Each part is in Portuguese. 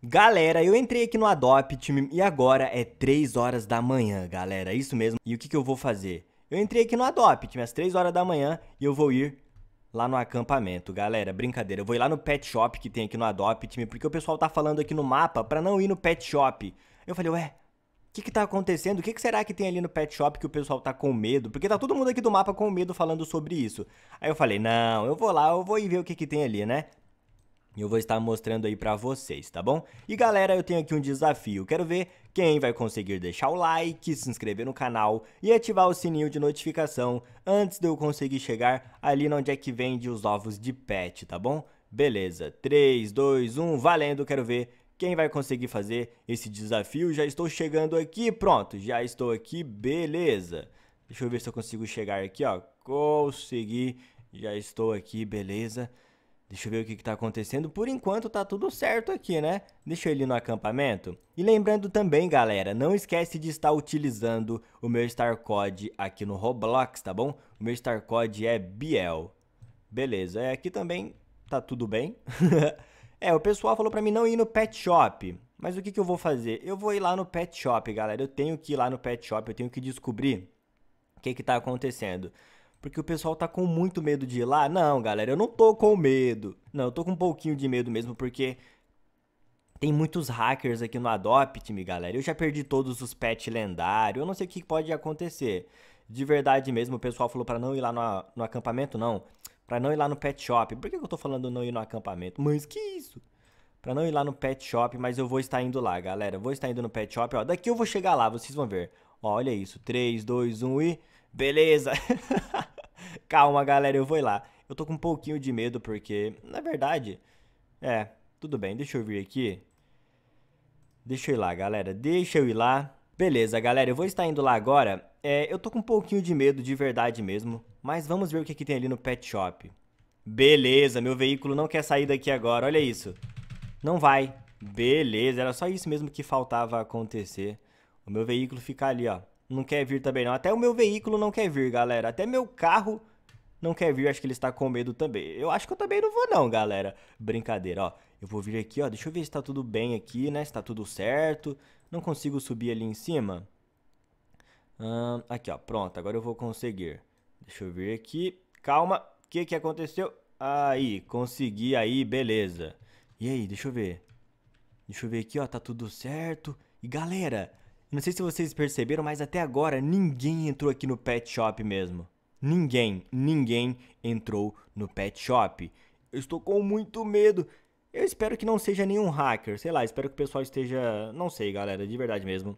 Galera, eu entrei aqui no Adopt e agora é 3 horas da manhã, galera, isso mesmo. E o que, que eu vou fazer? Eu entrei aqui no Adopt às 3 horas da manhã e eu vou ir lá no acampamento, galera, brincadeira. Eu vou ir lá no pet shop que tem aqui no Adopt porque o pessoal tá falando aqui no mapa pra não ir no pet shop. Eu falei, ué, o que, que tá acontecendo? O que, que, será que tem ali no pet shop que o pessoal tá com medo? Porque tá todo mundo aqui do mapa com medo falando sobre isso. Aí eu falei, não, eu vou lá, eu vou ir ver o que, que tem ali, né? E eu vou estar mostrando aí pra vocês, tá bom? E galera, eu tenho aqui um desafio. Quero ver quem vai conseguir deixar o like, se inscrever no canal e ativar o sininho de notificação antes de eu conseguir chegar ali onde é que vende os ovos de pet, tá bom? Beleza, 3, 2, 1, valendo, quero ver quem vai conseguir fazer esse desafio. Já estou chegando aqui, pronto, já estou aqui, beleza. Deixa eu ver se eu consigo chegar aqui, ó. Consegui, já estou aqui, beleza. Deixa eu ver o que está acontecendo. Por enquanto tá tudo certo aqui, né? Deixa ele no acampamento. E lembrando também, galera, não esquece de estar utilizando o meu Star Code aqui no Roblox, tá bom? O meu Star Code é Biel. Beleza, é, aqui também tá tudo bem. é, o pessoal falou para mim não ir no Pet Shop. Mas o que, que eu vou fazer? Eu vou ir lá no Pet Shop, galera. Eu tenho que ir lá no Pet Shop, eu tenho que descobrir o que está acontecendo. Porque o pessoal tá com muito medo de ir lá. Não, galera, eu não tô com medo. Não, eu tô com um pouquinho de medo mesmo, porque tem muitos hackers aqui no Adopt Me, galera. Eu já perdi todos os pets lendários. Eu não sei o que pode acontecer. De verdade mesmo, o pessoal falou para não ir lá no, no acampamento, não. para não ir lá no pet shop. Por que, que eu tô falando não ir no acampamento? Mas que isso? Pra não ir lá no pet shop, mas eu vou estar indo lá, galera. Eu vou estar indo no pet shop, ó. Daqui eu vou chegar lá, vocês vão ver. Ó, olha isso. 3, 2, 1 e. Beleza? Calma, galera, eu vou lá. Eu tô com um pouquinho de medo porque, na verdade, é, tudo bem, deixa eu vir aqui. Deixa eu ir lá, galera, deixa eu ir lá. Beleza, galera, eu vou estar indo lá agora. É, eu tô com um pouquinho de medo de verdade mesmo, mas vamos ver o que, que tem ali no pet shop. Beleza, meu veículo não quer sair daqui agora, olha isso. Não vai. Beleza, era só isso mesmo que faltava acontecer. O meu veículo fica ali, ó, não quer vir também não. Até o meu veículo não quer vir, galera. Até meu carro não quer vir, acho que ele está com medo também. Eu acho que eu também não vou não, galera. Brincadeira, ó. Eu vou vir aqui, ó. Deixa eu ver se tá tudo bem aqui, né? Se tá tudo certo. Não consigo subir ali em cima. Hum, aqui, ó. Pronto, agora eu vou conseguir. Deixa eu vir aqui. Calma. O que que aconteceu? Aí, consegui aí, beleza. E aí, deixa eu ver. Deixa eu ver aqui, ó. Tá tudo certo. E galera, não sei se vocês perceberam, mas até agora ninguém entrou aqui no pet shop mesmo. Ninguém, ninguém entrou no pet shop. Eu estou com muito medo. Eu espero que não seja nenhum hacker, sei lá, espero que o pessoal esteja, não sei, galera, de verdade mesmo.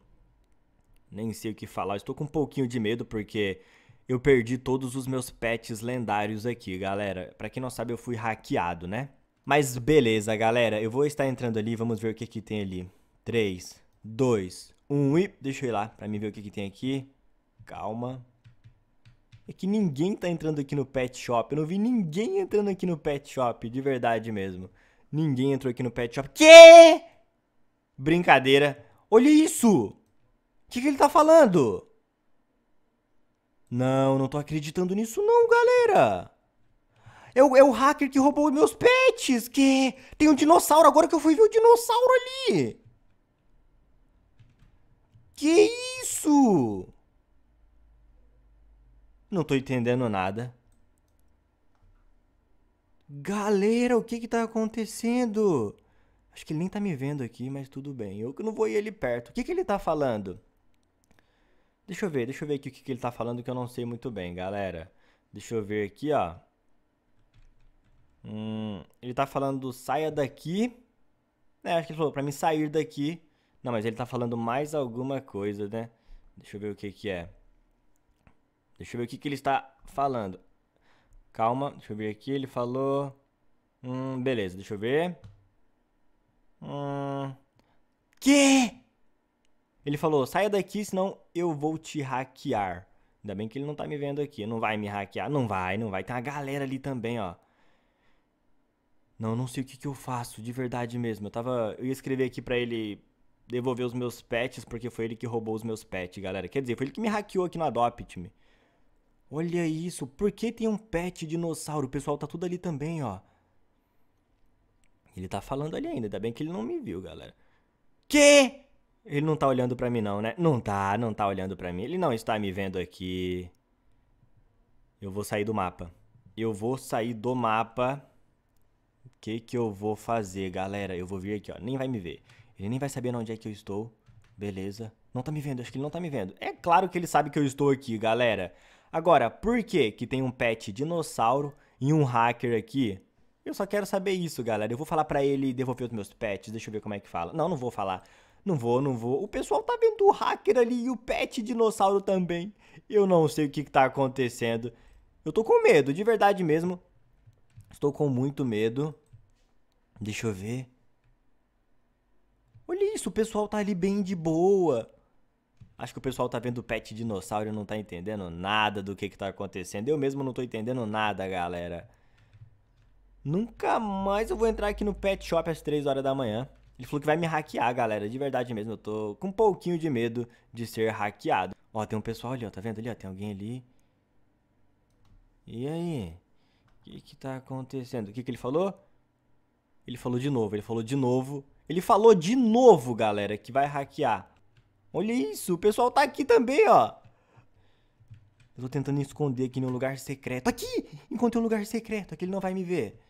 Nem sei o que falar. Eu estou com um pouquinho de medo porque eu perdi todos os meus pets lendários aqui, galera. Para quem não sabe, eu fui hackeado, né? Mas beleza, galera, eu vou estar entrando ali, vamos ver o que que tem ali. 3 2, 1 e... Deixa eu ir lá para mim ver o que, que tem aqui. Calma. É que ninguém tá entrando aqui no pet shop. Eu não vi ninguém entrando aqui no pet shop, de verdade mesmo. Ninguém entrou aqui no pet shop. Que? Brincadeira. Olha isso! O que, que ele tá falando? Não, não tô acreditando nisso não, galera. É o, é o hacker que roubou meus pets. Que? Tem um dinossauro agora que eu fui ver o dinossauro ali. Que isso? Não tô entendendo nada. Galera, o que que tá acontecendo? Acho que ele nem tá me vendo aqui, mas tudo bem. Eu que não vou ir ele perto. O que que ele tá falando? Deixa eu ver, deixa eu ver aqui o que que ele tá falando que eu não sei muito bem, galera. Deixa eu ver aqui, ó. Hum, ele tá falando saia daqui. É, acho que ele falou pra mim sair daqui não, mas ele tá falando mais alguma coisa, né? Deixa eu ver o que que é. Deixa eu ver o que que ele está falando. Calma, deixa eu ver aqui. Ele falou... Hum, beleza, deixa eu ver. Hum... Que? Ele falou, saia daqui, senão eu vou te hackear. Ainda bem que ele não tá me vendo aqui. Não vai me hackear. Não vai, não vai. Tem uma galera ali também, ó. Não, não sei o que, que eu faço, de verdade mesmo. Eu tava. Eu ia escrever aqui pra ele devolver os meus pets, porque foi ele que roubou os meus pets, galera. Quer dizer, foi ele que me hackeou aqui no Adopt Me. Olha isso, por que tem um pet dinossauro? O pessoal tá tudo ali também, ó. Ele tá falando ali ainda, ainda bem que ele não me viu, galera. Que? Ele não tá olhando pra mim não, né? Não tá, não tá olhando pra mim. Ele não está me vendo aqui. Eu vou sair do mapa. Eu vou sair do mapa. O que que eu vou fazer, galera? Eu vou vir aqui, ó. Nem vai me ver. Ele nem vai saber onde é que eu estou. Beleza. Não tá me vendo, acho que ele não tá me vendo. É claro que ele sabe que eu estou aqui, galera. Agora, por que que tem um pet dinossauro e um hacker aqui? Eu só quero saber isso, galera. Eu vou falar pra ele devolver os meus pets. Deixa eu ver como é que fala. Não, não vou falar. Não vou, não vou. O pessoal tá vendo o hacker ali e o pet dinossauro também. Eu não sei o que, que tá acontecendo. Eu tô com medo, de verdade mesmo. Estou com muito medo. Deixa eu ver. Olha isso, o pessoal tá ali bem de boa. Acho que o pessoal tá vendo o pet dinossauro e não tá entendendo nada do que que tá acontecendo. Eu mesmo não tô entendendo nada, galera. Nunca mais eu vou entrar aqui no pet shop às 3 horas da manhã. Ele falou que vai me hackear, galera. De verdade mesmo, eu tô com um pouquinho de medo de ser hackeado. Ó, tem um pessoal ali, ó. Tá vendo ali, ó? Tem alguém ali. E aí? O que que tá acontecendo? O que que ele falou? Ele falou de novo, ele falou de novo. Ele falou de novo, galera, que vai hackear. Olha isso, o pessoal tá aqui também, ó. Eu tô tentando esconder aqui num lugar secreto. Aqui! Encontrei um lugar secreto, aqui ele não vai me ver.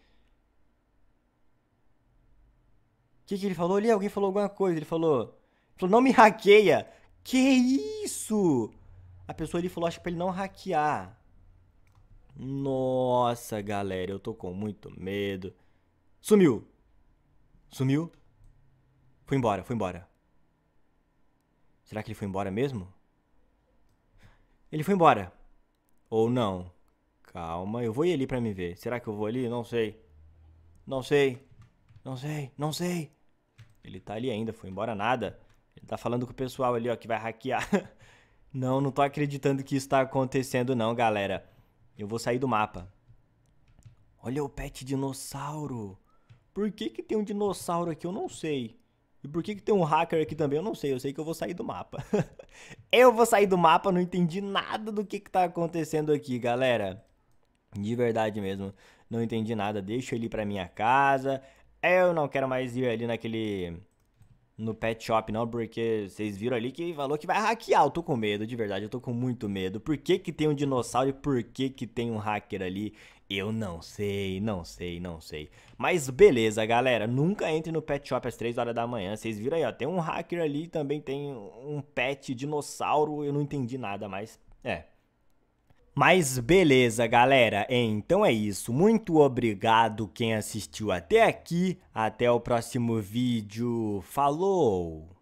O que, que ele falou ali? Alguém falou alguma coisa, ele falou... Ele falou, não me hackeia! Que isso? A pessoa ali falou, acho é pra ele não hackear. Nossa, galera, eu tô com muito medo. Sumiu. Sumiu. Foi embora, foi embora. Será que ele foi embora mesmo? Ele foi embora. Ou não. Calma, eu vou ir ali pra me ver. Será que eu vou ali? Não sei. Não sei. Não sei, não sei. Ele tá ali ainda, foi embora nada. Ele tá falando com o pessoal ali, ó, que vai hackear. não, não tô acreditando que isso tá acontecendo não, galera. Eu vou sair do mapa. Olha o pet dinossauro. Por que que tem um dinossauro aqui? Eu não sei. E por que, que tem um hacker aqui também? Eu não sei, eu sei que eu vou sair do mapa. eu vou sair do mapa, não entendi nada do que, que tá acontecendo aqui, galera. De verdade mesmo, não entendi nada. Deixa ele ir pra minha casa. É, eu não quero mais ir ali naquele no pet shop, não, porque vocês viram ali que falou que vai hackear. Eu tô com medo, de verdade, eu tô com muito medo. Por que, que tem um dinossauro e por que, que tem um hacker ali? Eu não sei, não sei, não sei. Mas beleza, galera. Nunca entre no pet shop às 3 horas da manhã. Vocês viram aí, ó. Tem um hacker ali, também tem um pet dinossauro. Eu não entendi nada, mas é. Mas beleza, galera. Então é isso. Muito obrigado quem assistiu até aqui. Até o próximo vídeo. Falou!